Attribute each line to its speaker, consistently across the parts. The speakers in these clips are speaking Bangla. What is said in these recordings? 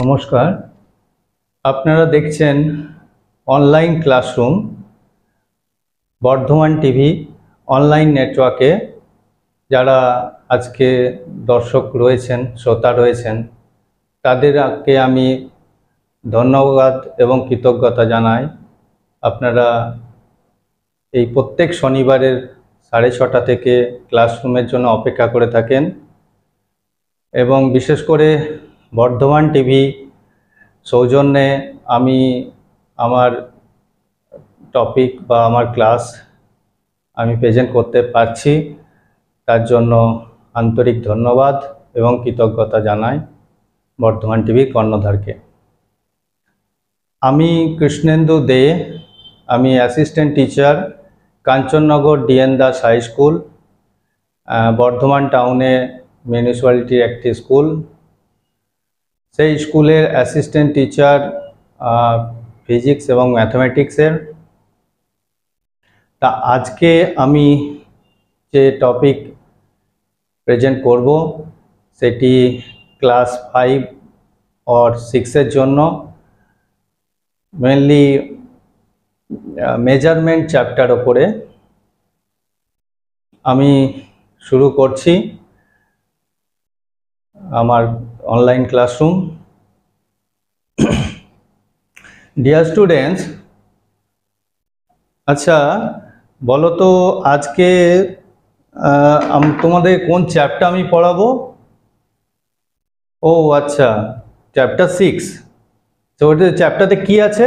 Speaker 1: নমস্কার আপনারা দেখছেন online classroom Bardhaman TV online নেটওয়ার্কে যারা আজকে দর্শক রয়েছেন শ্রোতা রয়েছেন তাদেরকে আমি ধন্যবাদ এবং কৃতজ্ঞতা জানাই আপনারা এই প্রত্যেক শনিবারের সাড়ে ছটা থেকে ক্লাসরুমের জন্য অপেক্ষা করে থাকেন এবং বিশেষ করে বর্ধমান টিভি সৌজন্যে আমি আমার টপিক বা আমার ক্লাস আমি প্রেজেন্ট করতে পারছি তার জন্য আন্তরিক ধন্যবাদ এবং কৃতজ্ঞতা জানাই বর্ধমান টিভির কর্ণধারকে আমি কৃষ্ণেন্দু দে আমি assistant teacher Kanchannagar DN Das high school Bardhaman টাউনে মিউনিসিপ্যালিটির একটি স্কুল সেই স্কুলের অ্যাসিস্ট্যান্ট টিচার ফিজিক্স এবং ম্যাথামেটিক্সের তা আজকে আমি যে টপিক প্রেজেন্ট করব সেটি ক্লাস ফাইভ অর সিক্সের জন্য মেনলি মেজারমেন্ট চ্যাপ্টার ওপরে আমি শুরু করছি আমার online classroom. Dear students, আচ্ছা বলো তো আজকে তোমাদের কোন চ্যাপ্টার আমি পড়াবো ও আচ্ছা চ্যাপ্টার সিক্স তো ওটা চ্যাপ্টারতে কি আছে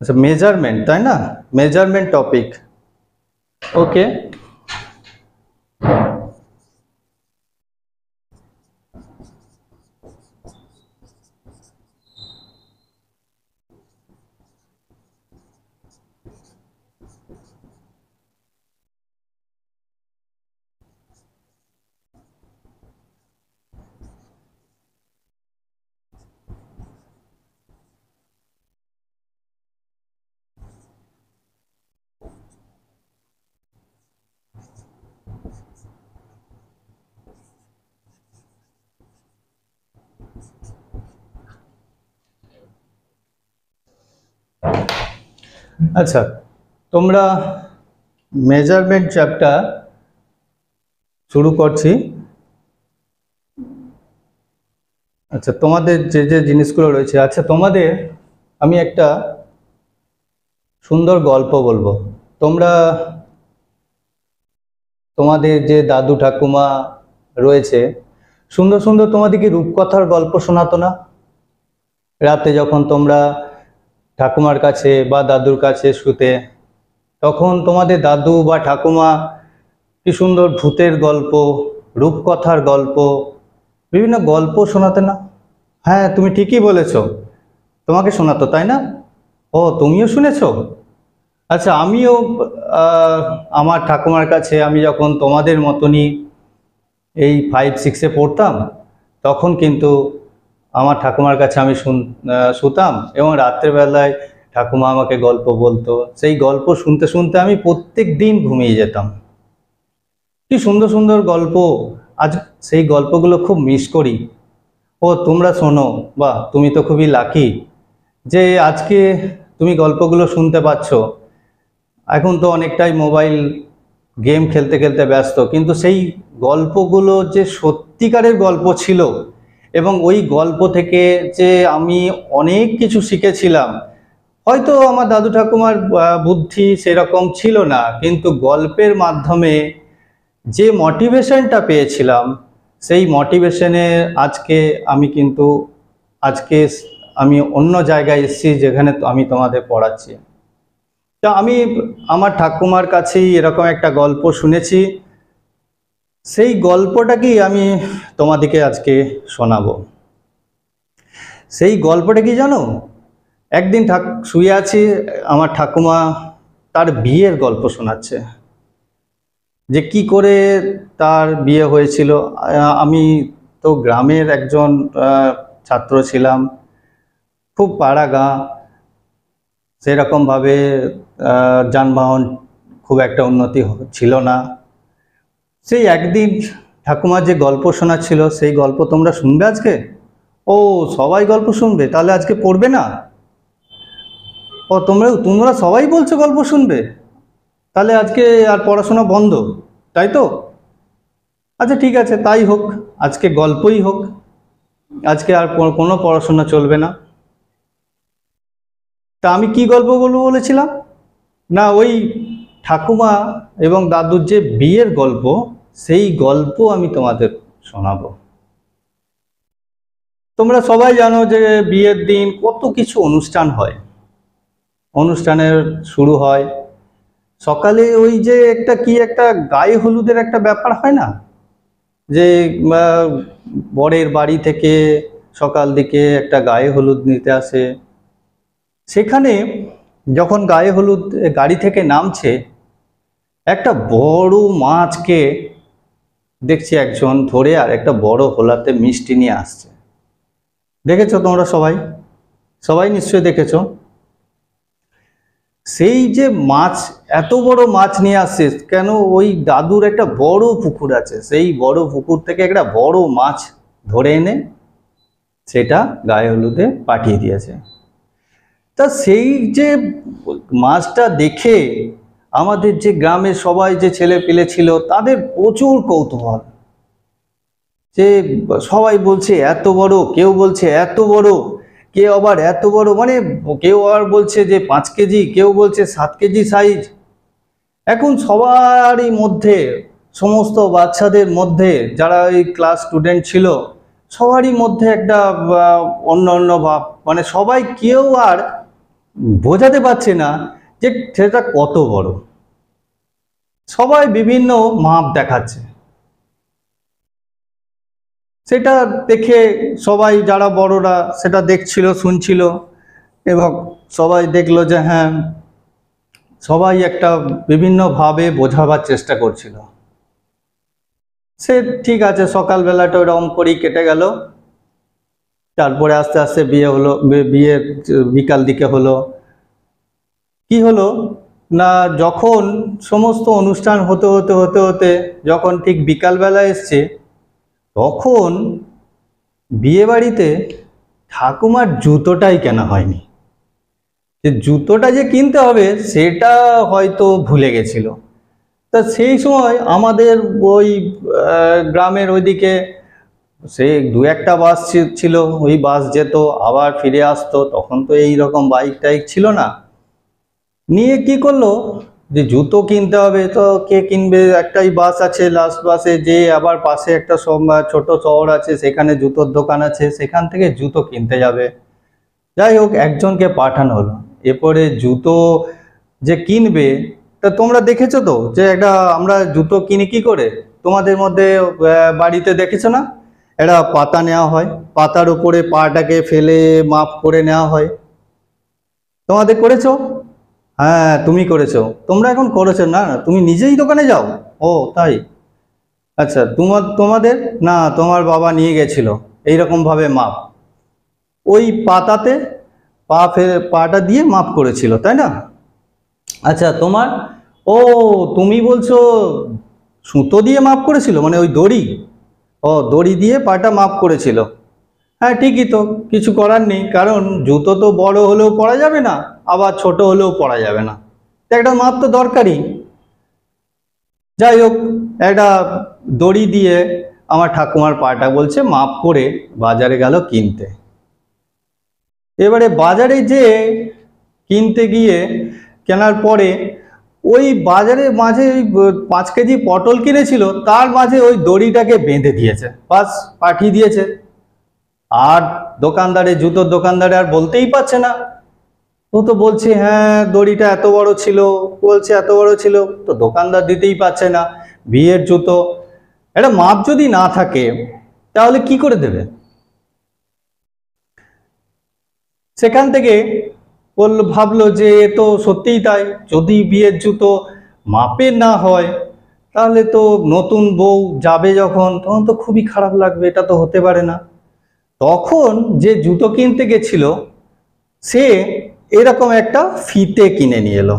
Speaker 1: আচ্ছা মেজারমেন্ট তাই না মেজারমেন্ট টপিক ওকে আচ্ছা তোমরা মেজারমেন্ট চ্যাপটা শুরু করছি আচ্ছা তোমাদের যে যে জিনিসগুলো রয়েছে আচ্ছা তোমাদের আমি একটা সুন্দর গল্প বলবো তোমরা তোমাদের যে দাদু ঠাকুমা রয়েছে সুন্দর সুন্দর তোমাদেরকে রূপকথার গল্প শোনাতো না রাতে যখন তোমরা ঠাকুমার কাছে বা দাদুর কাছে শুতে তখন তোমাদের দাদু বা ঠাকুমা কি সুন্দর ভূতের গল্প রূপকথার গল্প বিভিন্ন গল্প শোনাতে না হ্যাঁ তুমি ঠিকই বলেছ তোমাকে শোনাতো তাই না ও তুমিও শুনেছ আচ্ছা আমিও আমার ঠাকুমার কাছে আমি যখন তোমাদের মতনই এই ফাইভ সিক্সে পড়তাম তখন কিন্তু আমার ঠাকুমার কাছে আমি শুন শুতাম এবং রাত্রেবেলায় ঠাকুমা আমাকে গল্প বলতো সেই গল্প শুনতে শুনতে আমি প্রত্যেক দিন ঘুমিয়ে যেতাম কি সুন্দর সুন্দর গল্প আজ সেই গল্পগুলো খুব মিস করি ও তোমরা শোনো বা তুমি তো খুবই লাকি যে আজকে তুমি গল্পগুলো শুনতে পাচ্ছ এখন তো অনেকটাই মোবাইল গেম খেলতে খেলতে ব্যস্ত কিন্তু সেই গল্পগুলো যে সত্যিকারের গল্প ছিল এবং ওই গল্প থেকে যে আমি অনেক কিছু শিখেছিলাম হয়তো আমার দাদু ঠাকুমার বুদ্ধি সেরকম ছিল না কিন্তু গল্পের মাধ্যমে যে মোটিভেশনটা পেয়েছিলাম সেই মোটিভেশনে আজকে আমি কিন্তু আজকে আমি অন্য জায়গায় এসেছি যেখানে আমি তোমাদের পড়াচ্ছি তো আমি আমার ঠাকুমার কাছেই এরকম একটা গল্প শুনেছি সেই গল্পটাকেই আমি তোমাদেরকে আজকে শোনাব সেই গল্পটা কি জানো একদিন ঠাক শুয়ে আছি আমার ঠাকুমা তার বিয়ের গল্প শোনাচ্ছে যে কি করে তার বিয়ে হয়েছিল আমি তো গ্রামের একজন ছাত্র ছিলাম খুব পাড়া গা সেরকমভাবে যানবাহন খুব একটা উন্নতি ছিল না সেই একদিন ঠাকুমার যে গল্প শোনা ছিল সেই গল্প তোমরা শুনবে আজকে ও সবাই গল্প শুনবে তাহলে আজকে পড়বে না ও তোমরা তোমরা সবাই বলছো গল্প শুনবে তাহলে আজকে আর পড়াশোনা বন্ধ তাই তো আচ্ছা ঠিক আছে তাই হোক আজকে গল্পই হোক আজকে আর কোনো পড়াশোনা চলবে না তা আমি কি গল্প বলবো বলেছিলাম না ওই ঠাকুমা এবং দাদুর যে বিয়ের গল্প সেই গল্প আমি তোমাদের শোনাব তোমরা সবাই জানো যে বিয়ের দিন কত কিছু অনুষ্ঠান হয় অনুষ্ঠানের শুরু হয় সকালে ওই যে একটা কি একটা গায়ে হলুদের একটা ব্যাপার হয় না যে বরের বাড়ি থেকে সকাল দিকে একটা গায়ে হলুদ নিতে আসে সেখানে যখন গায়ে হলুদ গাড়ি থেকে নামছে একটা বড় মাছকে দেখছি একজন ধরে আর একটা বড় হোলাতে মিষ্টি নিয়ে আসছে দেখেছো তোমরা সবাই সবাই নিশ্চয়ই দেখেছো সেই যে মাছ এত বড় মাছ নিয়ে আসছে কেন ওই দাদুর একটা বড় পুকুর আছে সেই বড় পুকুর থেকে একটা বড় মাছ ধরে এনে সেটা গায়ে হলুদে পাঠিয়ে দিয়েছে তা সেই যে মাছটা দেখে আমাদের যে গ্রামের সবাই যে ছেলে পেলে ছিল তাদের প্রচুর কৌতূহল যে সবাই বলছে এত বড় কেউ বলছে এত বড় কে আবার এত বড় মানে কেউ আবার বলছে যে পাঁচ কেজি কেউ বলছে সাত কেজি সাইজ এখন সবারই মধ্যে সমস্ত বাচ্চাদের মধ্যে যারা ওই ক্লাস স্টুডেন্ট ছিল সবারই মধ্যে একটা অন্য অন্য ভাব মানে সবাই কেউ আর বোঝাতে পারছে না যে সেটা কত বড় সবাই বিভিন্ন মাপ দেখাচ্ছে সেটা দেখে সবাই যারা বড়রা সেটা দেখছিল শুনছিল এবং সবাই দেখলো যে হ্যাঁ সবাই একটা বিভিন্নভাবে বোঝাবার চেষ্টা করছিল সে ঠিক আছে সকালবেলাটা ওরকম করেই কেটে গেল তারপরে আস্তে আস্তে বিয়ে হলো বিয়ে বিকাল দিকে হলো কি হলো না যখন সমস্ত অনুষ্ঠান হতে হতে হতে হতে যখন ঠিক বিকালবেলা এসছে তখন বিয়েবাড়িতে ঠাকুমার জুতোটাই কেনা হয়নি যে জুতোটা যে কিনতে হবে সেটা হয়তো ভুলে গেছিল তা সেই সময় আমাদের ওই গ্রামের ওইদিকে সে দু একটা বাস ছিল ওই বাস যেত আবার ফিরে আসতো তখন তো এই রকম বাইক টাইক ছিল না নিয়ে কি করলো যে জুতো কিনতে হবে তো কে কিনবে একটাই বাস আছে লাস্ট বাসে যে আবার পাশে একটা ছোট শহর আছে সেখানে জুতোর দোকান আছে সেখান থেকে জুতো কিনতে যাবে যাই হোক একজনকে পাঠানো হলো এরপরে জুতো যে কিনবে তা তোমরা দেখেছো তো যে একটা আমরা জুতো কিনি কি করে তোমাদের মধ্যে বাড়িতে দেখেছো না একটা পাতা নেওয়া হয় পাতার উপরে পাটাকে ফেলে মাপ করে নেওয়া হয় তোমাদের করেছো হ্যাঁ তুমি করেছো তোমরা এখন করেছো না না তুমি নিজেই দোকানে যাও ও তাই আচ্ছা তোমার তোমাদের না তোমার বাবা নিয়ে গেছিল এইরকমভাবে মাপ ওই পাতাতে পা ফেলে পাটা দিয়ে মাপ করেছিল তাই না আচ্ছা তোমার ও তুমি বলছো সুতো দিয়ে মাপ করেছিল মানে ওই দড়ি ও দড়ি দিয়ে পাটা মাপ করেছিল হ্যাঁ ঠিকই তো কিছু করার নেই কারণ জুতো তো বড় হলেও পরা যাবে না আবার ছোট হলেও পরা যাবে না একটা মাপ তো দরকারই যাই হোক একটা দড়ি দিয়ে আমার ঠাকুমার পাটা বলছে মাপ করে বাজারে গেল কিনতে এবারে বাজারে যে কিনতে গিয়ে কেনার পরে ওই বাজারে মাঝে ওই পাঁচ কেজি পটল কিনেছিল তার মাঝে ওই দড়িটাকে বেঁধে দিয়েছে বাস পাঠিয়ে দিয়েছে আর দোকানদারে জুতোর দোকানদারে আর বলতেই পারছে না ও তো বলছি হ্যাঁ দড়িটা এত বড় ছিল বলছে এত বড় ছিল তো দোকানদার দিতেই পারছে না বিয়ের জুতো এটা মাপ যদি না থাকে তাহলে কি করে দেবে সেখান থেকে বললো ভাবলো যে এ তো সত্যিই তাই যদি বিয়ের জুতো মাপে না হয় তাহলে তো নতুন বউ যাবে যখন তখন তো খুবই খারাপ লাগবে এটা তো হতে পারে না তখন যে জুতো কিনতে গেছিল সে এরকম একটা ফিতে কিনে নিয়ে এলো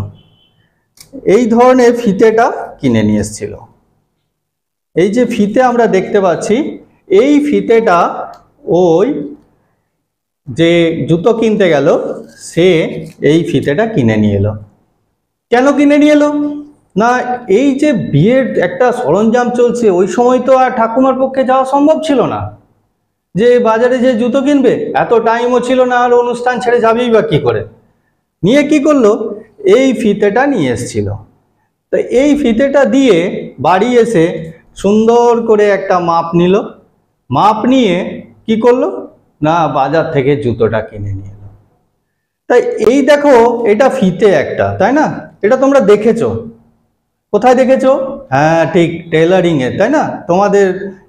Speaker 1: এই ধরনের ফিতেটা কিনে নিয়ে এসেছিল এই যে ফিতে আমরা দেখতে পাচ্ছি এই ফিতেটা ওই যে জুতো কিনতে গেল সে এই ফিতেটা কিনে নিয়ে এলো কেন কিনে নিয়ে এলো না এই যে বিয়ের একটা সরঞ্জাম চলছে ওই সময় তো আর ঠাকুমার পক্ষে যাওয়া সম্ভব ছিল না যে বাজারে যে জুতো কিনবে এত টাইমও ছিল না আর অনুষ্ঠান ছেড়ে যাবেই বা কী করে নিয়ে কি করলো এই ফিতেটা নিয়ে এসছিল তো এই ফিতেটা দিয়ে বাড়ি এসে সুন্দর করে একটা মাপ নিল মাপ নিয়ে কি করলো না বাজার থেকে জুতোটা কিনে নিয়ে এলো তাই এই দেখো এটা ফিতে একটা তাই না এটা তোমরা দেখেছো কোথায় দেখেছো হ্যাঁ ঠিক টেলারিংয়ে তাই না তোমাদের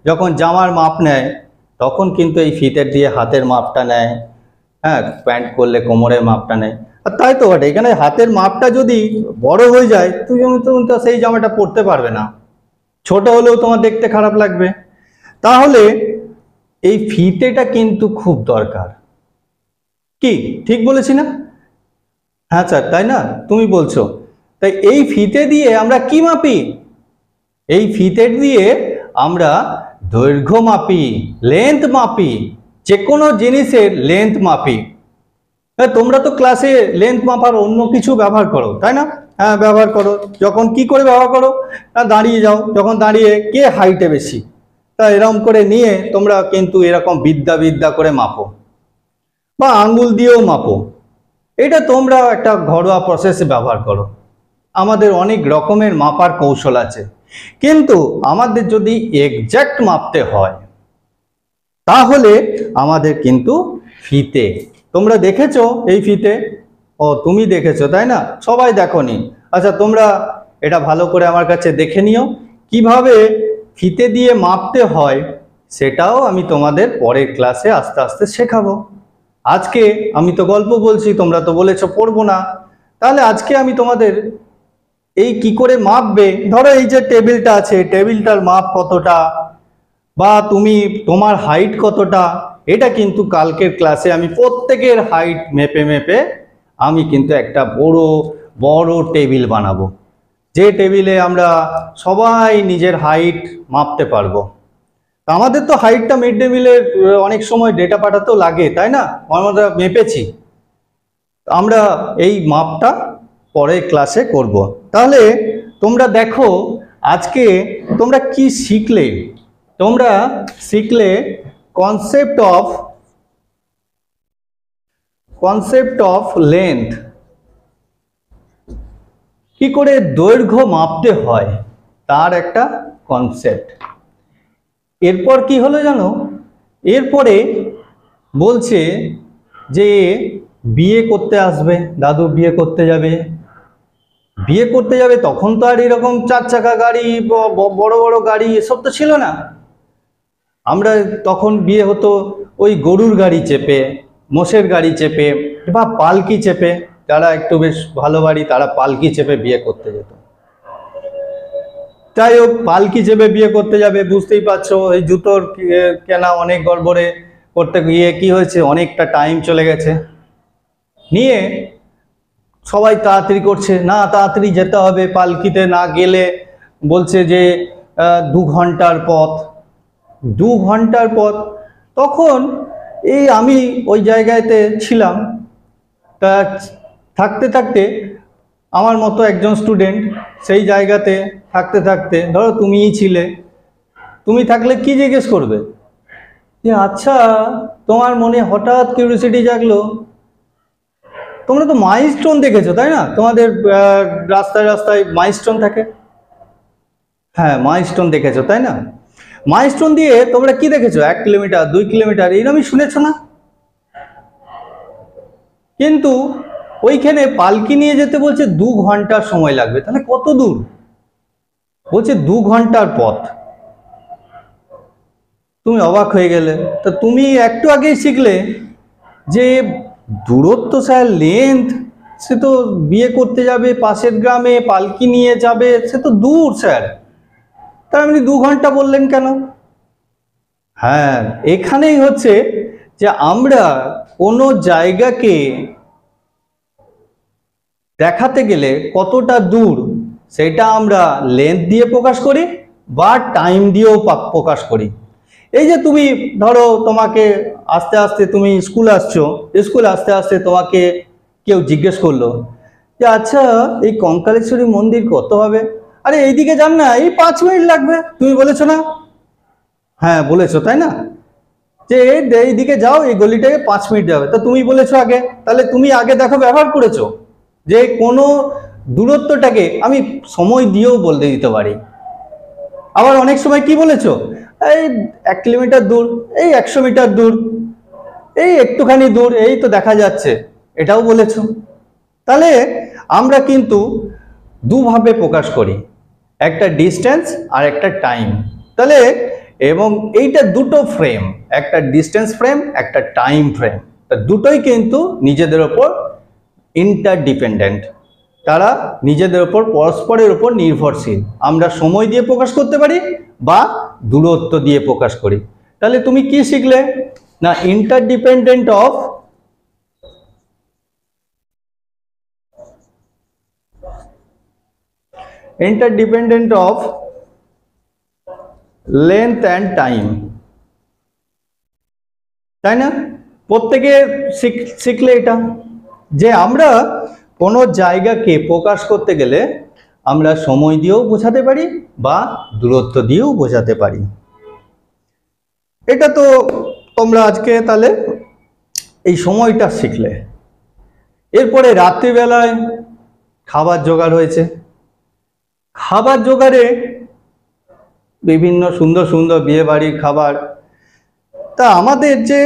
Speaker 1: যখন জামার মাপ নেয় তখন কিন্তু এই ফিতের দিয়ে হাতের মাপটা নেয় হ্যাঁ প্যান্ট করলে কোমরের মাপটা নেয় আর তাই তো ঘটে এখানে হাতের মাপটা যদি বড় হয়ে যায় তুমি তুমি তো সেই জামাটা পরতে পারবে না ছোট হলেও তোমার দেখতে খারাপ লাগবে তাহলে এই ফিতেটা কিন্তু খুব দরকার কি ঠিক বলেছি না হ্যাঁ স্যার তাই না তুমি বলছো তাই এই ফিতে দিয়ে আমরা কি মাপি এই ফিতে দিয়ে আমরা দৈর্ঘ্য মাপি লেন্থ মাপি যে কোনো জিনিসের লেন্থ মাপি হ্যাঁ, তোমরা তো ক্লাসে লেন্থ মাপার অন্য কিছু ব্যবহার করো তাই না হ্যাঁ ব্যবহার করো যখন কি করে ব্যবহার করো হ্যাঁ, দাঁড়িয়ে যাও যখন দাঁড়িয়ে কে হাইটে বেশি তা এরকম করে নিয়ে তোমরা কিন্তু এরকম বিদ্যা বিদ্যা করে মাপো বা আঙ্গুল দিয়েও মাপো এটা তোমরা একটা ঘরোয়া প্রসেসে ব্যবহার করো আমাদের অনেক রকমের মাপার কৌশল আছে কিন্তু আমাদের যদি এক্স্যাক্ট মাপতে হয় তাহলে আমাদের কিন্তু ফিতে তোমরা দেখেছো এই ফিতে ও তুমি দেখেছো তাই না সবাই নি আচ্ছা তোমরা এটা ভালো করে আমার কাছে দেখে নিও কিভাবে ফিতে দিয়ে মাপতে হয় সেটাও আমি তোমাদের পরের ক্লাসে আস্তে আস্তে শেখাবো আজকে আমি তো গল্প বলছি তোমরা তো বলেছ পড়বো না তাহলে আজকে আমি তোমাদের এই কি করে মাপবে ধরো এই যে টেবিলটা আছে টেবিলটার মাপ কতটা বা তুমি তোমার হাইট কতটা এটা কিন্তু কালকের ক্লাসে আমি প্রত্যেকের হাইট মেপে মেপে আমি কিন্তু একটা বড় বড় টেবিল বানাবো যে টেবিলে আমরা সবাই নিজের হাইট মাপতে পারবো আমাদের তো হাইটটা মিড ডে মিলের অনেক সময় ডেটা পাঠাতেও লাগে তাই না আমরা মেপেছি আমরা এই মাপটা পরে ক্লাসে করব। তাহলে তোমরা দেখো আজকে তোমরা কি শিখলে তোমরা শিখলে concept of concept of length কি করে দৈর্ঘ্য মাপতে হয় তার একটা কনসেপ্ট এরপর কি হলো জানো এরপরে বলছে যে বিয়ে করতে আসবে দাদু বিয়ে করতে যাবে বিয়ে করতে যাবে তখন তো আর এরকম চার চাকা গাড়ি বড় বড় গাড়ি এসব তো ছিল না আমরা তখন বিয়ে হতো ওই গরুর গাড়ি চেপে মোষের গাড়ি চেপে বা পালকি চেপে যারা একটু বেশ ভালো বাড়ি তারা পালকি চেপে বিয়ে করতে যেত যাই হোক পালকি চেপে বিয়ে করতে যাবে বুঝতেই পারছো এই জুতোর কেনা অনেক গড়বড়ে করতে গিয়ে কি হয়েছে অনেকটা টাইম চলে গেছে নিয়ে সবাই তাড়াতাড়ি করছে না তাড়াতাড়ি যেতে হবে পালকিতে না গেলে বলছে যে দু ঘন্টার পথ দু ঘন্টার পথ তখন এই আমি ওই জায়গাতে ছিলাম তা থাকতে থাকতে আমার মতো একজন স্টুডেন্ট সেই জায়গাতে থাকতে থাকতে ধরো তুমিই ছিলে তুমি থাকলে কি জিজ্ঞেস করবে যে আচ্ছা তোমার মনে হঠাৎ কিউরিসিটি জাগলো তোমরা তো মাইস্টোন দেখেছো তাই না তোমাদের রাস্তায় রাস্তায় মাইস্টোন থাকে হ্যাঁ মাইস্টোন দেখেছো তাই না মাইস্টোন দিয়ে তোমরা কি দেখেছো এক কিলোমিটার দুই কিলোমিটার এইরকমই শুনেছো না কিন্তু ওইখানে পালকি নিয়ে যেতে বলছে দু ঘন্টা সময় লাগবে তাহলে কত দূর বলছে দু ঘন্টার পথ তুমি অবাক হয়ে গেলে তা তুমি একটু আগেই শিখলে যে দূরত্ব স্যার লেন্থ সে তো বিয়ে করতে যাবে পাশের গ্রামে পালকি নিয়ে যাবে সে তো দূর স্যার তার আপনি দু ঘন্টা বললেন কেন হ্যাঁ এখানেই হচ্ছে যে আমরা কোনো জায়গাকে দেখাতে গেলে কতটা দূর সেটা আমরা লেন্থ দিয়ে প্রকাশ করি বা টাইম দিয়েও প্রকাশ করি এই যে তুমি ধরো তোমাকে আস্তে আস্তে তুমি স্কুল আসছো স্কুল আস্তে আস্তে তোমাকে কেউ জিজ্ঞেস করলো যে আচ্ছা এই কঙ্কালেশ্বরী মন্দির কত হবে আরে এইদিকে যান না এই পাঁচ মিনিট লাগবে তুমি বলেছো না হ্যাঁ বলেছো তাই না যে এইদিকে যাও এই গলিটাকে পাঁচ মিনিট যাবে তা তুমি বলেছো আগে তাহলে তুমি আগে দেখো ব্যবহার করেছো যে কোনো দূরত্বটাকে আমি সময় দিয়েও বলতে দিতে পারি আবার অনেক সময় কি বলেছ এই এক কিলোমিটার দূর এই একশো মিটার দূর এই একটুখানি দূর এই তো দেখা যাচ্ছে এটাও বলেছ তাহলে আমরা কিন্তু দুভাবে প্রকাশ করি একটা ডিস্টেন্স আর একটা টাইম তাহলে এবং এইটা দুটো ফ্রেম একটা ডিস্টেন্স ফ্রেম একটা টাইম ফ্রেম তা দুটোই কিন্তু নিজেদের ওপর ইন্টারডিপেন্ডেন্ট তারা নিজেদের ওপর পরস্পরের ওপর নির্ভরশীল আমরা সময় দিয়ে প্রকাশ করতে পারি বা দূরত্ব দিয়ে প্রকাশ করি তাহলে তুমি কি শিখলে না interdependent of interdependent of length and time তাই না প্রত্যেকে শিখলে এটা যে আমরা কোনো জায়গাকে প্রকাশ করতে গেলে আমরা সময় দিয়েও বোঝাতে পারি বা দূরত্ব দিয়েও বোঝাতে পারি এটা তো তোমরা আজকে তাহলে এই সময়টা শিখলে এরপরে রাত্রিবেলায় খাবার জোগাড় হয়েছে খাবার জোগাড়ে বিভিন্ন সুন্দর সুন্দর বিয়ে বাড়ির খাবার তা আমাদের যে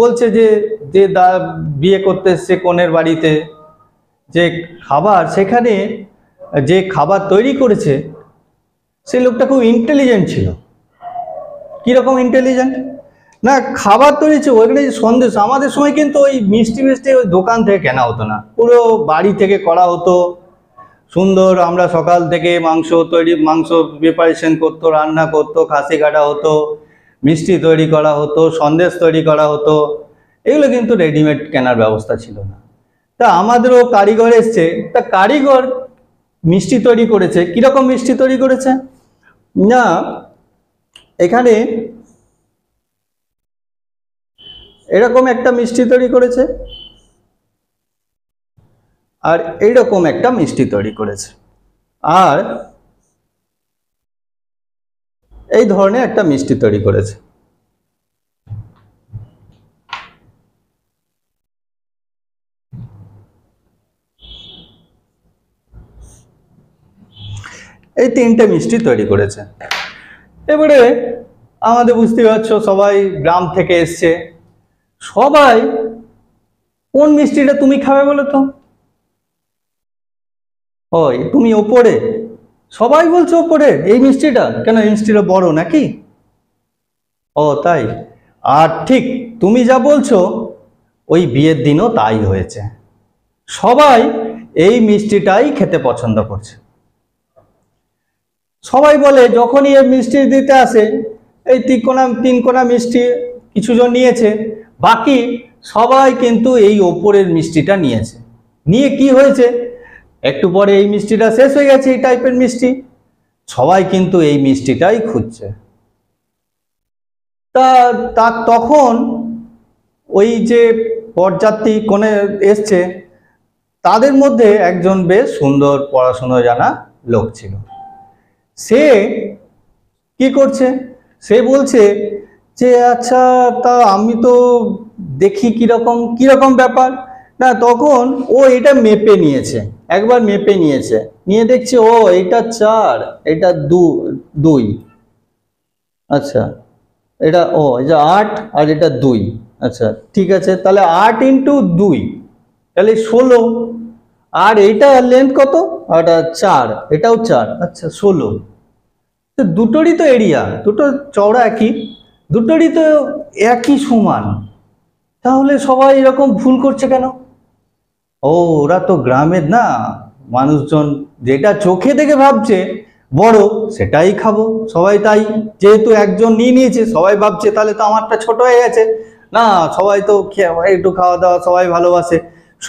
Speaker 1: বলছে যে যে দা বিয়ে করতে এসছে কনের বাড়িতে যে খাবার সেখানে যে খাবার তৈরি করেছে সেই লোকটা খুব ইন্টেলিজেন্ট ছিল কীরকম ইন্টেলিজেন্ট না খাবার তৈরি ছিল ওইখানে যে সন্দেশ আমাদের সময় কিন্তু ওই মিষ্টি মিষ্টি ওই দোকান থেকে কেনা হতো না পুরো বাড়ি থেকে করা হতো সুন্দর আমরা সকাল থেকে মাংস তৈরি মাংস প্রিপারেশন করতো রান্না করতো খাসি কাটা হতো মিষ্টি তৈরি করা হতো সন্দেশ তৈরি করা হতো এগুলো কিন্তু রেডিমেড কেনার ব্যবস্থা ছিল না তা আমাদেরও কারিগর এসছে তা কারিগর মিষ্টি তৈরি করেছে কীরকম মিষ্টি তৈরি করেছে না এখানে এরকম একটা মিষ্টি তৈরি করেছে আর এইরকম একটা মিষ্টি তৈরি করেছে আর এই ধরনের একটা মিষ্টি তৈরি করেছে এই তিনটে মিষ্টি তৈরি করেছে এবারে আমাদের বুঝতে পারছ সবাই গ্রাম থেকে এসছে সবাই কোন মিষ্টিটা তুমি খাবে বলো তো ওই তুমি ওপরে সবাই বলছো ওপরে এই মিষ্টিটা কেন এই মিষ্টিটা বড় নাকি ও তাই আর ঠিক তুমি যা বলছো ওই বিয়ের দিনও তাই হয়েছে সবাই এই মিষ্টিটাই খেতে পছন্দ করছে সবাই বলে যখনই এ মিষ্টি দিতে আসে এই তিনকোনা তিনকোনা মিষ্টি কিছুজন নিয়েছে বাকি সবাই কিন্তু এই ওপরের মিষ্টিটা নিয়েছে নিয়ে কি হয়েছে একটু পরে এই মিষ্টিটা শেষ হয়ে গেছে এই টাইপের মিষ্টি সবাই কিন্তু এই মিষ্টিটাই খুঁজছে তা তা তখন ওই যে পর্যাত্রী কোণে এসছে তাদের মধ্যে একজন বেশ সুন্দর পড়াশুনো জানা লোক ছিল সে কি করছে সে বলছে যে আচ্ছা তা আমি তো দেখি কীরকম কীরকম ব্যাপার না তখন ও এটা মেপে নিয়েছে একবার মেপে নিয়েছে নিয়ে দেখছে ও এটা চার এটা দু দুই আচ্ছা এটা ও এটা আট আর এটা দুই আচ্ছা ঠিক আছে তাহলে আট ইন্টু দুই তাহলে ষোলো আর এইটা লেন্থ কত ওটা চার এটাও চার আচ্ছা ষোলো তো দুটোরই তো এরিয়া দুটো চওড়া একই দুটোরই তো একই সমান তাহলে সবাই এরকম ভুল করছে কেন ও ওরা তো গ্রামের না মানুষজন যেটা চোখে দেখে ভাবছে বড় সেটাই খাবো সবাই তাই যেহেতু একজন নিয়ে নিয়েছে সবাই ভাবছে তাহলে তো আমারটা ছোট হয়ে গেছে না সবাই তো একটু খাওয়া দাওয়া সবাই ভালোবাসে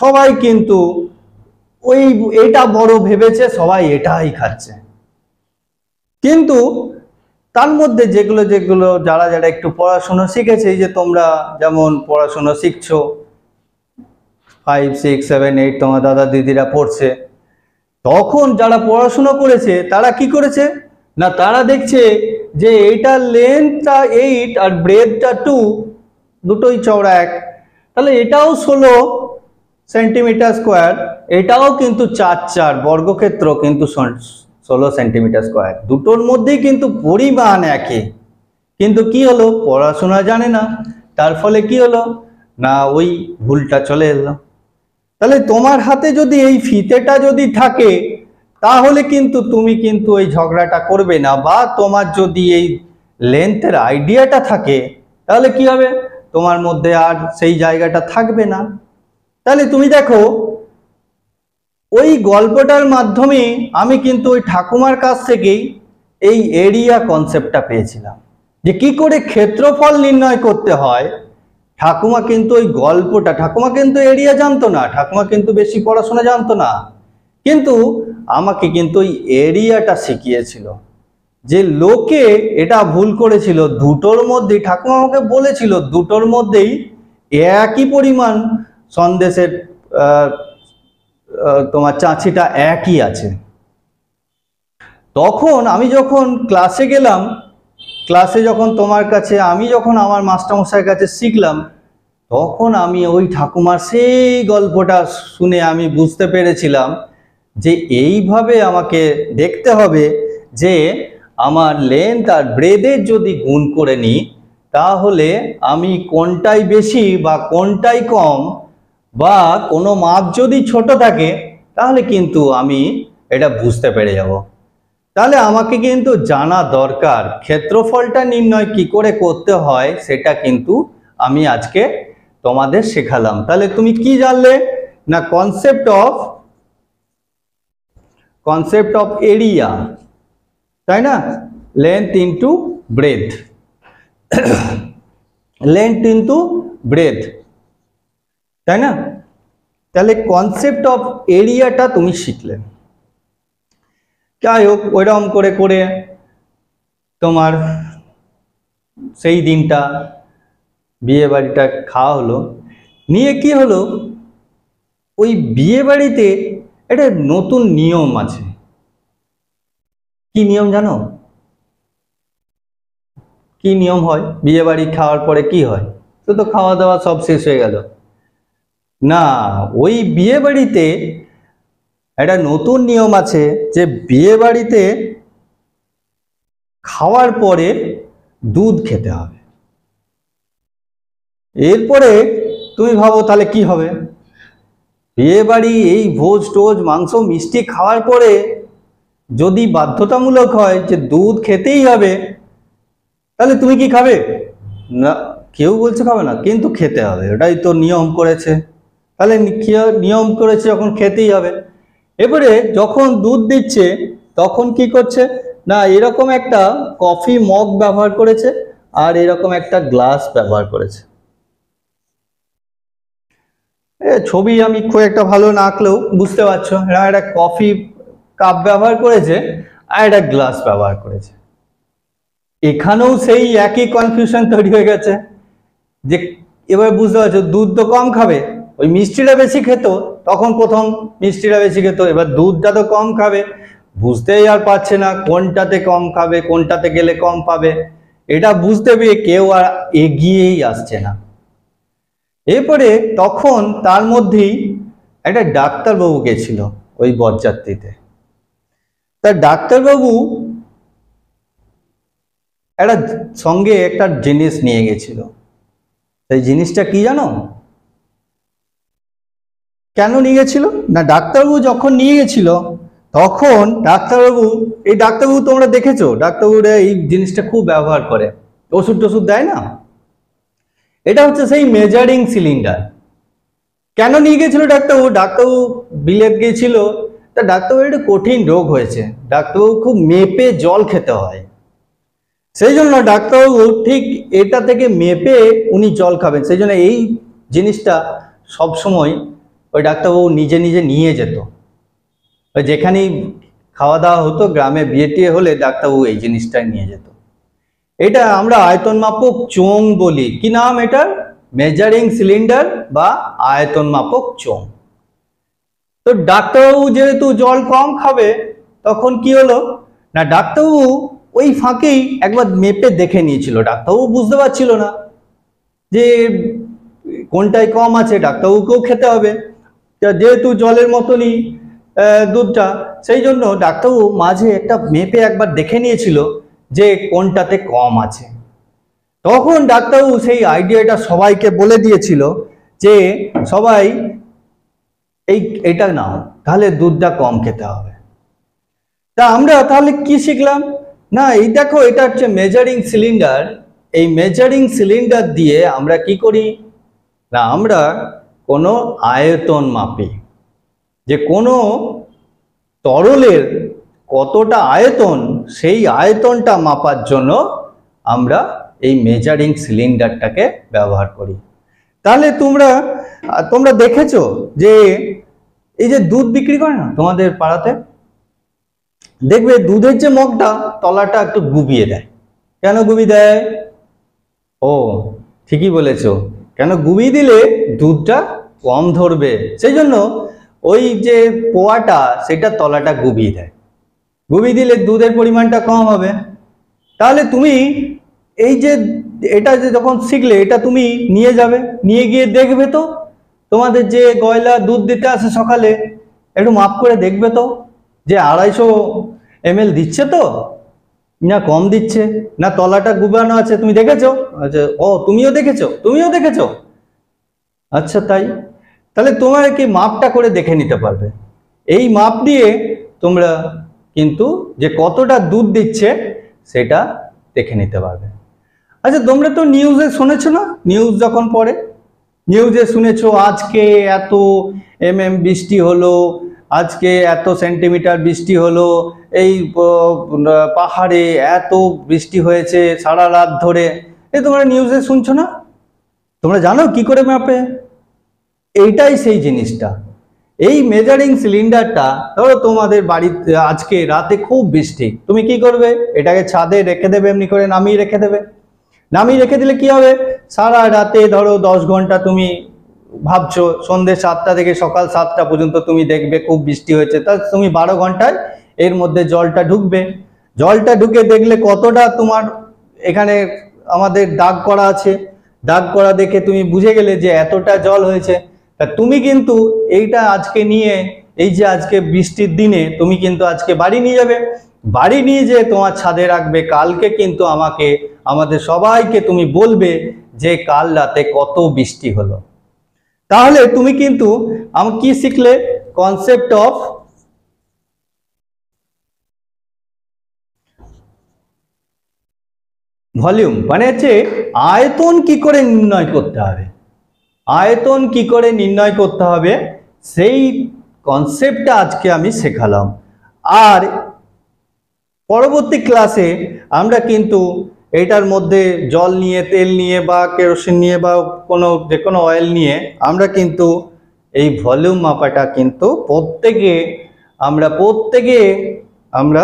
Speaker 1: সবাই কিন্তু ওই এটা বড় ভেবেছে সবাই এটাই খাচ্ছে কিন্তু তার মধ্যে যেগুলো যেগুলো যারা যারা একটু পড়াশুনো শিখেছে এই যে তোমরা যেমন পড়াশুনো শিখছো ফাইভ সিক্স সেভেন এইট তোমার দাদা দিদিরা পড়ছে তখন যারা পড়াশুনো করেছে তারা কি করেছে না তারা দেখছে যে এইটার লেন্থটা এইট আর ব্রেথটা টু দুটোই চওড়া এক তাহলে এটাও ষোলো সেন্টিমিটার স্কোয়ার এটাও কিন্তু চার চার বর্গক্ষেত্র কিন্তু ষোলো সেন্টিমিটার স্কোয়ার দুটোর মধ্যেই কিন্তু পরিমাণ একই কিন্তু কি হলো পড়াশোনা জানে না তার ফলে কি হলো না ওই ভুলটা চলে এলো তাহলে তোমার হাতে যদি এই ফিতেটা যদি থাকে তাহলে কিন্তু তুমি কিন্তু এই ঝগড়াটা করবে না বা তোমার যদি এই লেন্থের আইডিয়াটা থাকে তাহলে কি হবে তোমার মধ্যে আর সেই জায়গাটা থাকবে না তাহলে তুমি দেখো ওই গল্পটার মাধ্যমে আমি কিন্তু ওই ঠাকুমার কাছ থেকেই এই এরিয়া কনসেপ্টটা পেয়েছিলাম যে কি করে ক্ষেত্রফল নির্ণয় করতে হয় ঠাকুমা কিন্তু ওই গল্পটা ঠাকুমা কিন্তু এরিয়া জানতো না ঠাকুমা কিন্তু বেশি পড়াশোনা জানতো না কিন্তু আমাকে কিন্তু ওই এরিয়াটা শিখিয়েছিল যে লোকে এটা ভুল করেছিল দুটোর মধ্যেই ঠাকুমা আমাকে বলেছিল দুটোর মধ্যেই একই পরিমাণ সন্দেশের তোমার চাঁচিটা একই আছে তখন আমি যখন ক্লাসে গেলাম ক্লাসে যখন তোমার কাছে আমি যখন আমার মাস্টারমশাইয়ের কাছে শিখলাম তখন আমি ওই ঠাকুমার সেই গল্পটা শুনে আমি বুঝতে পেরেছিলাম যে এইভাবে আমাকে দেখতে হবে যে আমার লেন্থ আর ব্রেদের যদি গুণ করে নিই তাহলে আমি কোনটাই বেশি বা কোনটাই কম বা কোনো মাপ যদি ছোট থাকে তাহলে কিন্তু আমি এটা বুঝতে পেরে যাব তাহলে আমাকে কিন্তু জানা দরকার ক্ষেত্রফলটা নির্ণয় কি করে করতে হয় সেটা কিন্তু আমি আজকে তোমাদের শেখালাম তাহলে তুমি কি জানলে না concept of concept of area তাই না length into breadth length into breadth তাই না তাহলে কনসেপ্ট অফ এরিয়াটা তুমি শিখলে যাই হোক ওইরকম করে করে তোমার সেই দিনটা বিয়ে বাড়িটা খাওয়া হলো নিয়ে কি হলো ওই বিয়ে বাড়িতে একটা নতুন নিয়ম আছে কি নিয়ম জানো কি নিয়ম হয় বিয়ে বাড়ি খাওয়ার পরে কি হয় তো তো খাওয়া দাওয়া সব শেষ হয়ে গেল না ওই বিয়ে বাড়িতে একটা নতুন নিয়ম আছে যে বিয়ে বাড়িতে খাওয়ার পরে দুধ খেতে হবে এরপরে তুমি ভাবো তাহলে কি হবে বিয়ে বাড়ি এই ভোজ টোজ মাংস মিষ্টি খাওয়ার পরে যদি বাধ্যতামূলক হয় যে দুধ খেতেই হবে তাহলে তুমি কি খাবে না কেউ বলছে খাবে না কিন্তু খেতে হবে ওটাই তো নিয়ম করেছে তাহলে নিয়ম করেছে যখন খেতেই হবে এবারে যখন দুধ দিচ্ছে তখন কি করছে না এরকম একটা কফি মগ ব্যবহার করেছে আর এরকম একটা গ্লাস ব্যবহার করেছে ছবি আমি খুব একটা ভালো না আঁকলেও বুঝতে পারছো এরা একটা কফি কাপ ব্যবহার করেছে আর একটা গ্লাস ব্যবহার করেছে এখানেও সেই একই কনফিউশন তৈরি হয়ে গেছে যে এবার বুঝতে পারছো দুধ তো কম খাবে ওই মিষ্টিটা বেশি খেত তখন প্রথম মিষ্টিটা বেশি খেত এবার দুধটা তো কম খাবে বুঝতেই আর পারছে না কোনটাতে কম খাবে কোনটাতে গেলে কম পাবে এটা বুঝতে পেরে কেউ আর এগিয়েই আসছে না এরপরে তখন তার মধ্যেই একটা ডাক্তারবাবু গেছিল ওই বরযাত্রীতে তা ডাক্তারবাবু একটা সঙ্গে একটা জিনিস নিয়ে গেছিল সেই জিনিসটা কি জানো কেন নিয়ে গেছিল না ডাক্তারবাবু যখন নিয়ে গেছিল তখন ডাক্তারবাবু এই ডাক্তারবাবু তোমরা দেখেছো ডাক্তারবাবুরা এই জিনিসটা খুব ব্যবহার করে ওষুধ টষুধ দেয় না এটা হচ্ছে সেই মেজারিং সিলিন্ডার কেন নিয়ে গেছিল ডাক্তারবাবু ডাক্তারবাবু বিলেত গিয়েছিল তা ডাক্তারবাবু একটা কঠিন রোগ হয়েছে ডাক্তারবাবু খুব মেপে জল খেতে হয় সেই জন্য ডাক্তারবাবু ঠিক এটা থেকে মেপে উনি জল খাবেন সেই জন্য এই জিনিসটা সবসময় ওই ডাক্তারবাবু নিজে নিজে নিয়ে যেত যেখানেই খাওয়া দাওয়া হতো গ্রামে বিয়ে টিয়ে হলে ডাক্তারবাবু এই জিনিসটাই নিয়ে যেত এটা আমরা আয়তন মাপক চোং বলি কি নাম এটার মেজারিং সিলিন্ডার বা আয়তন মাপক চোং তো ডাক্তারবাবু যেহেতু জল কম খাবে তখন কি হলো না ডাক্তারবাবু ওই ফাঁকেই একবার মেপে দেখে নিয়েছিল ডাক্তারবাবু বুঝতে পারছিল না যে কোনটায় কম আছে ডাক্তারবাবুকেও খেতে হবে যেহেতু জলের মতনই দুধটা সেই জন্য ডাক্তারবাবু মাঝে একটা মেপে একবার দেখে নিয়েছিল যে কোনটাতে কম আছে তখন ডাক্তারবাবু সেই আইডিয়াটা সবাইকে বলে দিয়েছিল যে সবাই এই এটা নাও তাহলে দুধটা কম খেতে হবে তা আমরা তাহলে কি শিখলাম না এই দেখো এটা হচ্ছে মেজারিং সিলিন্ডার এই মেজারিং সিলিন্ডার দিয়ে আমরা কি করি না আমরা কোনো আয়তন মাপি যে কোনো তরলের কতটা আয়তন সেই আয়তনটা মাপার জন্য আমরা এই মেজারিং সিলিন্ডারটাকে ব্যবহার করি তাহলে তোমরা তোমরা দেখেছো যে এই যে দুধ বিক্রি করে না তোমাদের পাড়াতে দেখবে দুধের যে মগটা তলাটা একটু গুবিয়ে দেয় কেন গুবি দেয় ও ঠিকই বলেছ কেন গুবি দিলে দুধটা কম ধরবে সেই জন্য ওই যে পোয়াটা সেটা তলাটা গুবিয়ে দেয় গুবিয়ে দিলে দুধের পরিমাণটা কম হবে তাহলে তুমি এই যে এটা যে যখন শিখলে এটা তুমি নিয়ে যাবে নিয়ে গিয়ে দেখবে তো তোমাদের যে গয়লা দুধ দিতে আসে সকালে একটু মাপ করে দেখবে তো যে আড়াইশো এমএল দিচ্ছে তো না কম দিচ্ছে না তলাটা গুবানো আছে তুমি দেখেছো আচ্ছা ও তুমিও দেখেছো তুমিও দেখেছো আচ্ছা তাই তাহলে তোমার কি মাপটা করে দেখে নিতে পারবে এই মাপ দিয়ে তোমরা কিন্তু যে কতটা দুধ দিচ্ছে সেটা দেখে নিতে পারবে আচ্ছা তোমরা তো নিউজে শুনেছো না নিউজ যখন পড়ে নিউজে শুনেছো আজকে এত এম এম বৃষ্টি হলো আজকে এত সেন্টিমিটার বৃষ্টি হলো এই পাহাড়ে এত বৃষ্টি হয়েছে সারা রাত ধরে এই তোমরা নিউজে শুনছো না তোমরা জানো কি করে মাপে এইটাই সেই জিনিসটা এই মেজারিং সিলিন্ডারটা ধরো তোমাদের বাড়িতে আজকে রাতে খুব বৃষ্টি তুমি কি করবে এটাকে ছাদে রেখে দেবে এমনি করে নামিয়ে রেখে দেবে নামিয়ে রেখে দিলে কি হবে সারা রাতে ধরো দশ ঘন্টা তুমি ভাবছো সন্ধ্যে সাতটা থেকে সকাল সাতটা পর্যন্ত তুমি দেখবে খুব বৃষ্টি হয়েছে তা তুমি বারো ঘন্টায় এর মধ্যে জলটা ঢুকবে জলটা ঢুকে দেখলে কতটা তোমার এখানে আমাদের দাগ করা আছে দাগ করা দেখে তুমি বুঝে গেলে যে এতটা জল হয়েছে তা তুমি কিন্তু এইটা আজকে নিয়ে এই যে আজকে বৃষ্টির দিনে তুমি কিন্তু আজকে বাড়ি নিয়ে যাবে বাড়ি নিয়ে যে তোমার ছাদে রাখবে কালকে কিন্তু আমাকে আমাদের সবাইকে তুমি বলবে যে কাল রাতে কত বৃষ্টি হলো তাহলে তুমি কিন্তু আমি কি শিখলে কনসেপ্ট অফ ভলিউম মানে হচ্ছে আয়তন কি করে নির্ণয় করতে হবে আয়তন কি করে নির্ণয় করতে হবে সেই কনসেপ্টটা আজকে আমি শেখালাম আর পরবর্তী ক্লাসে আমরা কিন্তু এটার মধ্যে জল নিয়ে তেল নিয়ে বা কেরোসিন নিয়ে বা কোনো যে কোনো অয়েল নিয়ে আমরা কিন্তু এই ভলিউম মাপাটা কিন্তু প্রত্যেকে আমরা প্রত্যেকে আমরা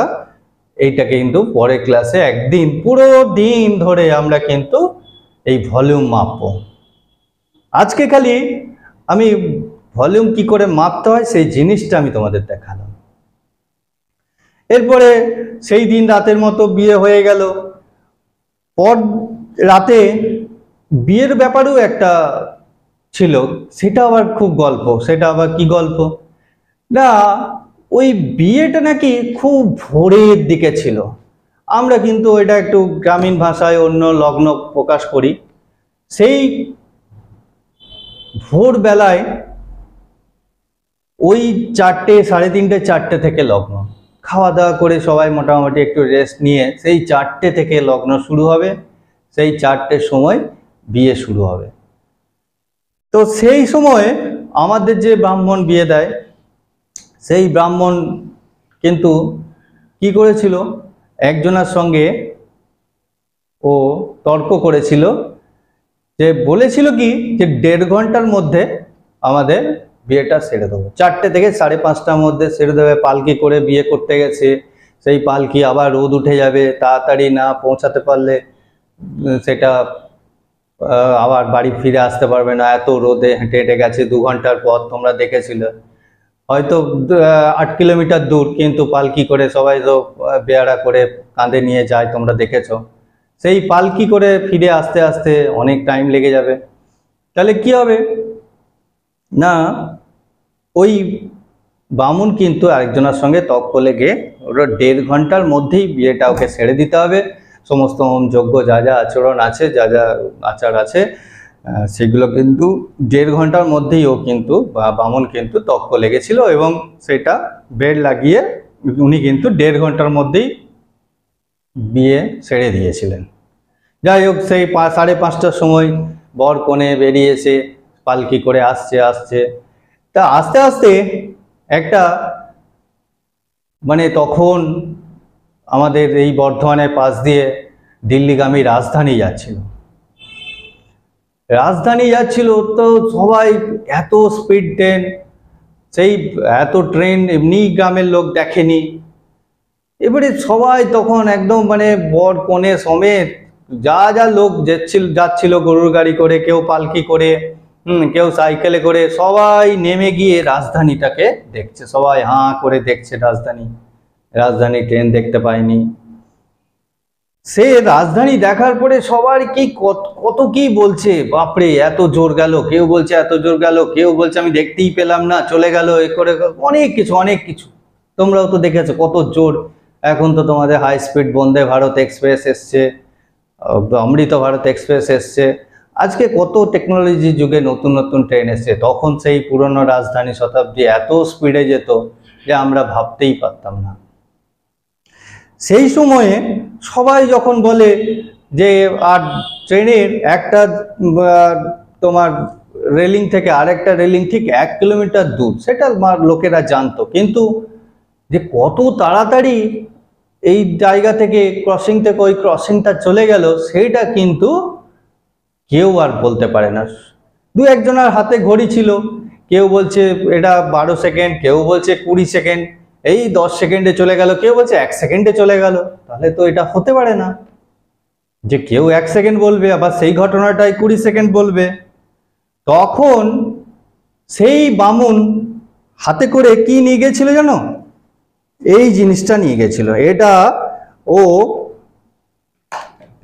Speaker 1: এইটাকে কিন্তু পরের ক্লাসে একদিন পুরো দিন ধরে আমরা কিন্তু এই ভলিউম মাপবো আজকে খালি আমি ভলিউম কি করে মাপতে হয় সেই জিনিসটা আমি তোমাদের দেখালাম এরপরে সেই দিন রাতের মতো বিয়ে হয়ে গেল পর রাতে বিয়ের ব্যাপারেও একটা ছিল সেটা আবার খুব গল্প সেটা আবার কি গল্প না ওই বিয়েটা নাকি খুব ভোরের দিকে ছিল আমরা কিন্তু এটা একটু গ্রামীণ ভাষায় অন্য লগ্ন প্রকাশ করি সেই ভোরবেলায় ওই চারটে সাড়ে তিনটে চারটে থেকে লগ্ন খাওয়া দাওয়া করে সবাই মোটামুটি একটু রেস্ট নিয়ে সেই চারটে থেকে লগ্ন শুরু হবে সেই চারটের সময় বিয়ে শুরু হবে তো সেই সময়ে আমাদের যে ব্রাহ্মণ বিয়ে দেয় সেই ব্রাহ্মণ কিন্তু কি করেছিল একজনের সঙ্গে ও তর্ক করেছিল যে বলেছিল কি যে দেড় ঘন্টার মধ্যে আমাদের বিয়েটা সেরে দেবো চারটে থেকে সাড়ে পাঁচটার মধ্যে সেরে দেবে পালকি করে বিয়ে করতে গেছে সেই পালকি আবার রোদ উঠে যাবে তাড়াতাড়ি না পৌঁছাতে পারলে সেটা আবার বাড়ি ফিরে আসতে পারবে না এত রোদে হেঁটে হেঁটে গেছে দু ঘন্টার পথ তোমরা দেখেছিলে হয়তো আট কিলোমিটার দূর কিন্তু পালকি করে সবাই তো বেয়ারা করে কাঁধে নিয়ে যায় তোমরা দেখেছো সেই পালকি করে ফিরে আস্তে আস্তে অনেক টাইম লেগে যাবে তাহলে কি হবে না ওই বামুন কিন্তু আরেকজনের সঙ্গে তক করে গিয়ে ওটা দেড় ঘন্টার মধ্যেই বিয়েটা ওকে ছেড়ে দিতে হবে সমস্ত হোম যোগ্য যা যা আচরণ আছে যা যা আচার আছে সেগুলো কিন্তু দেড় ঘন্টার মধ্যেই ও কিন্তু বামুন কিন্তু তক্ক লেগেছিল এবং সেটা বেড লাগিয়ে উনি কিন্তু দেড় ঘন্টার মধ্যেই বিয়ে ছেড়ে দিয়েছিলেন যাই হোক সেই সাড়ে পাঁচটার সময় বর কনে বেরিয়েছে পালকি করে আসছে আসছে তা আস্তে আস্তে একটা মানে তখন আমাদের এই বর্ধমানের পাশ দিয়ে দিল্লিগামী রাজধানী যাচ্ছিল রাজধানী যাচ্ছিল তো সবাই এত স্পিড ট্রেন সেই এত ট্রেন এমনি গ্রামের লোক দেখেনি এবারে সবাই তখন একদম মানে বর কনে সমেত যা যা লোক যাচ্ছিল যাচ্ছিল গরুর গাড়ি করে কেউ পালকি করে হুম কেউ সাইকেলে করে সবাই নেমে গিয়ে রাজধানীটাকে দেখছে সবাই হাঁ করে দেখছে রাজধানী রাজধানী ট্রেন দেখতে পায়নি সে রাজধানী দেখার পরে সবার কি কত কি বলছে বাপরে এত জোর গেল কেউ বলছে এত জোর গেল কেউ বলছে আমি দেখতেই পেলাম না চলে গেল এ করে অনেক কিছু অনেক কিছু তোমরাও তো দেখেছো কত জোর এখন তো তোমাদের high speed Vande Bharat express এসছে অমৃত ভারত এক্সপ্রেস এসছে আজকে কত টেকনোলজি যুগে নতুন নতুন ট্রেন এসছে তখন সেই পুরনো রাজধানী শতাব্দী এত স্পিডে যেত যে আমরা ভাবতেই পারতাম না সেই সময়ে সবাই যখন বলে যে আর ট্রেনের একটা তোমার রেলিং থেকে আরেকটা রেলিং ঠিক এক কিলোমিটার দূর সেটা লোকেরা জানতো কিন্তু যে কত তাড়াতাড়ি এই জায়গা থেকে ক্রসিং থেকে ওই ক্রসিংটা চলে গেল সেইটা কিন্তু কেউ আর বলতে পারে না দু একজনের হাতে ঘড়ি ছিল কেউ বলছে এটা বারো সেকেন্ড কেউ বলছে কুড়ি সেকেন্ড এই দশ সেকেন্ডে চলে গেল কেউ বলছে এক সেকেন্ডে চলে গেল তাহলে তো এটা হতে পারে না যে কেউ এক সেকেন্ড বলবে আবার সেই ঘটনাটাই কুড়ি সেকেন্ড বলবে তখন সেই বামুন হাতে করে কি নিয়ে গেছিল জানো এই জিনিসটা নিয়ে গেছিল এটা ও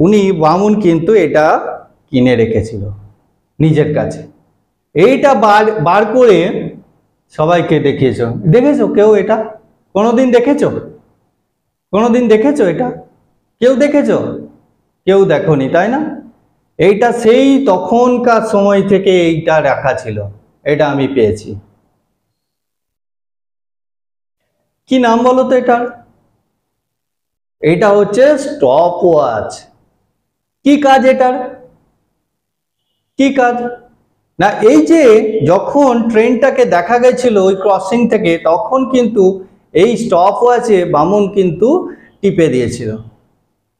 Speaker 1: উনি বামুন কিন্তু এটা কিনে রেখেছিল নিজের কাছে এইটা বার বার করে সবাইকে দেখিয়েছ দেখেছো কেউ এটা কোনোদিন দেখেছো কোনোদিন দেখেছো এটা কেউ দেখেছো কেউ দেখনি তাই না এইটা সেই তখনকার সময় থেকে এইটা রাখা ছিল এটা আমি পেয়েছি কি নাম বলো তো এটার এটা হচ্ছে স্টপ ওয়াচ কি কাজ এটার কি কাজ না এই যে যখন ট্রেনটাকে দেখা গেছিল ওই ক্রসিং থেকে তখন কিন্তু এই স্টপ ওয়াচে বামুন কিন্তু টিপে দিয়েছিল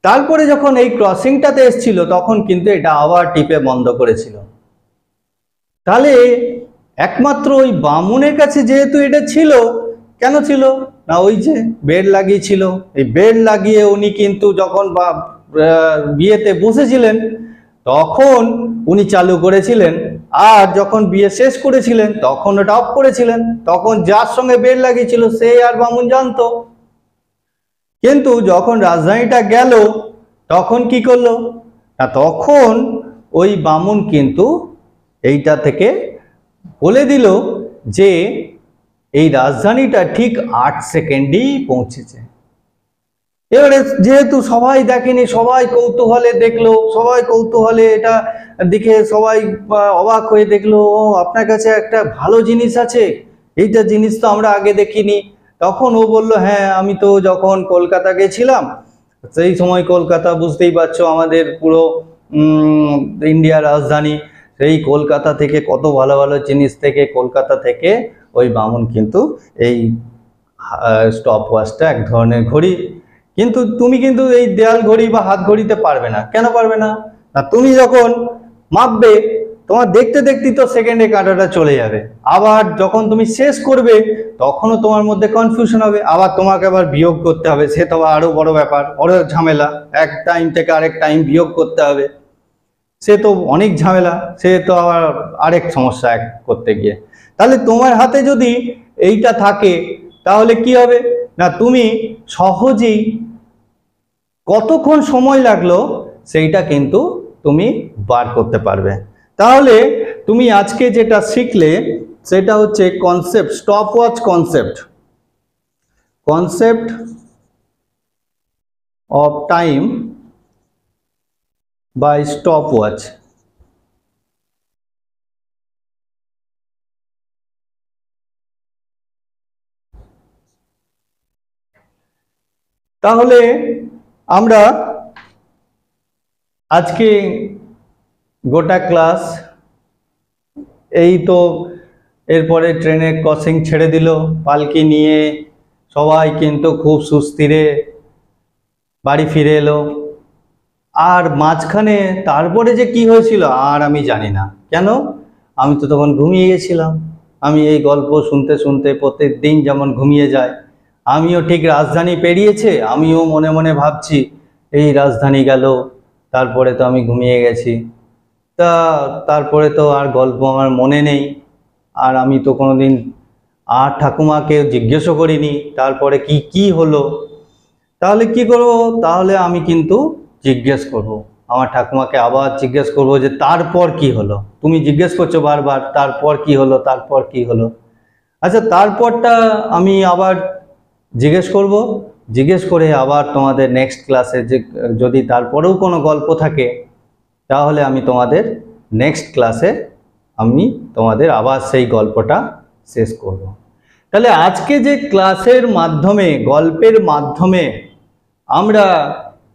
Speaker 1: তারপরে যখন এই ক্রসিংটাতে এসছিল তখন কিন্তু এটা আবার টিপে বন্ধ করেছিল তাহলে একমাত্র ওই বামুনের কাছে যেহেতু এটা ছিল কেন ছিল না ওই যে বেড লাগিয়েছিল এই বেড লাগিয়ে উনি কিন্তু যখন বা বিয়েতে বসেছিলেন তখন উনি চালু করেছিলেন আর যখন বিয়ে শেষ করেছিলেন তখন ওটা অফ করেছিলেন তখন যার সঙ্গে বেড লাগিয়েছিল সে আর বামুন জানতো কিন্তু যখন রাজধানীটা গেল তখন কি করলো না তখন ওই বামুন কিন্তু এইটা থেকে বলে দিল যে এই রাজধানীটা ঠিক আট সেকেন্ডই পৌঁছেছে এবারে যেহেতু সবাই দেখেনি সবাই কৌতূহলে দেখলো সবাই কৌতূহলে এটা দেখে সবাই অবাক হয়ে দেখলো ও আপনার কাছে একটা ভালো জিনিস আছে এইটা জিনিস তো আমরা আগে দেখিনি তখন ও বলল হ্যাঁ আমি তো যখন কলকাতা গেছিলাম সেই সময় কলকাতা বুঝতেই পারছো আমাদের পুরো ইন্ডিয়ার রাজধানী সেই কলকাতা থেকে কত ভালো ভালো জিনিস থেকে কলকাতা থেকে ওই বামন কিন্তু এই স্টপ ওয়াচটা এক ধরনের ঘড়ি কিন্তু তুমি কিন্তু এই দেয়াল ঘড়ি বা হাত ঘড়িতে পারবে না কেন পারবে না না তুমি যখন মাপবে তোমার দেখতে দেখতেই তো সেকেন্ডে কাঁটাটা চলে যাবে আবার যখন তুমি শেষ করবে তখনও তোমার মধ্যে কনফিউশন হবে আবার তোমাকে আবার বিয়োগ করতে হবে সে তো আরও বড় ব্যাপার বড় ঝামেলা এক টাইম থেকে আরেক টাইম বিয়োগ করতে হবে সে তো অনেক ঝামেলা সে তো আবার আরেক সমস্যা এক করতে গিয়ে তাহলে তোমার হাতে যদি এইটা থাকে তাহলে কি হবে না তুমি সহজেই কতক্ষণ সময় লাগলো সেইটা কিন্তু তুমি বার করতে পারবে তাহলে তুমি আজকে যেটা শিখলে সেটা হচ্ছে concept stop watch concept concept of time by stop watch তাহলে আমরা আজকে গোটা ক্লাস এই তো এরপরে ট্রেনের ক্রসিং ছেড়ে দিল পালকি নিয়ে সবাই কিন্তু খুব সুস্থিরে বাড়ি ফিরে এলো আর মাঝখানে তারপরে যে কি হয়েছিল আর আমি জানি না কেন আমি তো তখন ঘুমিয়ে গেছিলাম আমি এই গল্প শুনতে শুনতে প্রত্যেক দিন যেমন ঘুমিয়ে যায় আমিও ঠিক রাজধানী পেরিয়েছে আমিও মনে মনে ভাবছি এই রাজধানী গেল তারপরে তো আমি ঘুমিয়ে গেছি তা তারপরে তো আর গল্প আমার মনে নেই আর আমি তো কোনো দিন আর ঠাকুমাকে জিজ্ঞেসও করিনি তারপরে কি কি হলো তাহলে কি করব তাহলে আমি কিন্তু জিজ্ঞেস করব। আমার ঠাকুমাকে আবার জিজ্ঞেস করব যে তারপর কি হলো তুমি জিজ্ঞেস করছো বারবার তারপর কি হলো তারপর কি হলো আচ্ছা তারপরটা আমি আবার জিজ্ঞেস করব জিজ্ঞেস করে আবার তোমাদের নেক্সট ক্লাসে যে যদি তারপরেও কোনো গল্প থাকে তাহলে আমি তোমাদের নেক্সট ক্লাসে আমি তোমাদের আবার সেই গল্পটা শেষ করব। তাহলে আজকে যে ক্লাসের মাধ্যমে গল্পের মাধ্যমে আমরা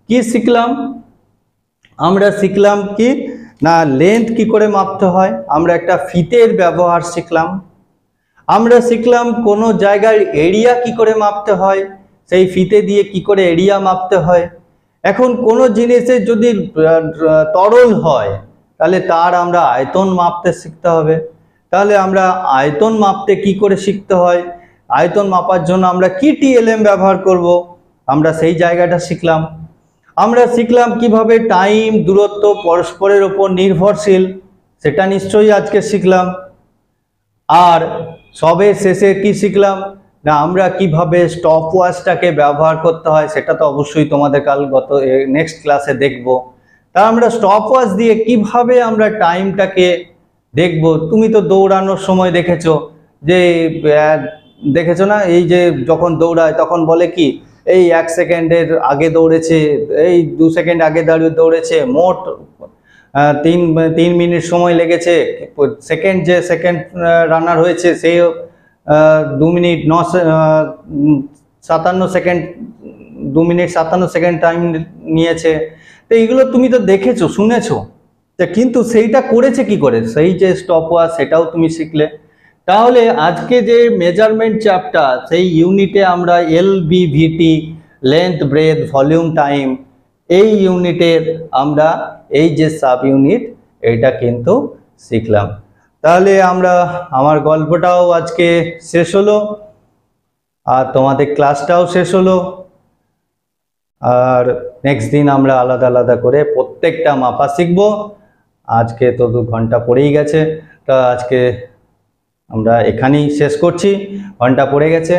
Speaker 1: কি শিখলাম আমরা শিখলাম কি না লেন্থ কি করে মাপতে হয় আমরা একটা ফিতের ব্যবহার শিখলাম আমরা শিখলাম কোনো জায়গার এরিয়া কি করে মাপতে হয় সেই ফিতে দিয়ে কি করে এরিয়া মাপতে হয় এখন কোনো জিনিসের যদি তরল হয় তাহলে তার আমরা আয়তন মাপতে শিখতে হবে তাহলে আমরা আয়তন মাপতে কি করে শিখতে হয় আয়তন মাপার জন্য আমরা কি টিএলএম ব্যবহার করব। আমরা সেই জায়গাটা শিখলাম আমরা শিখলাম কিভাবে টাইম দূরত্ব পরস্পরের ওপর নির্ভরশীল সেটা নিশ্চয়ই আজকে শিখলাম আর সবে শেষে কি শিখলাম না আমরা কিভাবে স্টপ ওয়াচটাকে ব্যবহার করতে হয় সেটা তো অবশ্যই তোমাদের কাল গত নেক্সট ক্লাসে দেখব তা আমরা স্টপ ওয়াচ দিয়ে কিভাবে আমরা টাইমটাকে দেখব তুমি তো দৌড়ানোর সময় দেখেছো যে দেখেছো না এই যে যখন দৌড়ায় তখন বলে কি এই এক সেকেন্ডের আগে দৌড়েছে এই দু সেকেন্ড আগে দাঁড়িয়ে দৌড়েছে মোট তিন তিন মিনিট সময় লেগেছে সেকেন্ড যে সেকেন্ড রানার হয়েছে সেও দু মিনিট ন সাতান্ন সেকেন্ড দু মিনিট সাতান্ন সেকেন্ড টাইম নিয়েছে তো এইগুলো তুমি তো দেখেছো শুনেছো তা কিন্তু সেইটা করেছে কি করে সেই যে স্টপ ওয়াশ সেটাও তুমি শিখলে তাহলে আজকে যে মেজারমেন্ট চ্যাপটা সেই ইউনিটে আমরা L B V T length breadth volume time এই ইউনিটের আমরা এই যে সাব ইউনিট এটা কিন্তু শিখলাম তাহলে আমরা আমার গল্পটাও আজকে শেষ হলো আর তোমাদের ক্লাসটাও শেষ হলো আর নেক্সট দিন আমরা আলাদা আলাদা করে প্রত্যেকটা মাপা শিখব আজকে তো দু ঘন্টা পড়েই গেছে তা আজকে আমরা এখানেই শেষ করছি ঘন্টা পড়ে গেছে